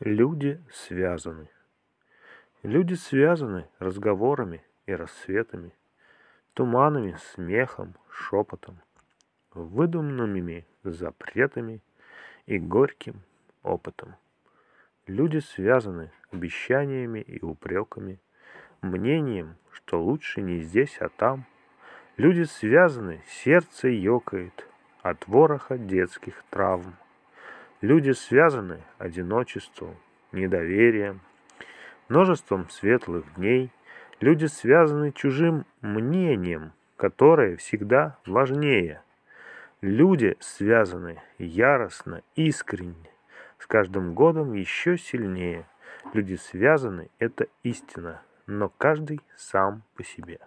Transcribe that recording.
Люди связаны. Люди связаны разговорами и рассветами, туманами, смехом, шепотом, выдуманными запретами и горьким опытом. Люди связаны обещаниями и упреками, мнением, что лучше не здесь, а там. Люди связаны, сердце ёкает от вороха детских травм. Люди связаны одиночеством, недоверием, множеством светлых дней. Люди связаны чужим мнением, которое всегда важнее. Люди связаны яростно, искренне, с каждым годом еще сильнее. Люди связаны, это истина, но каждый сам по себе.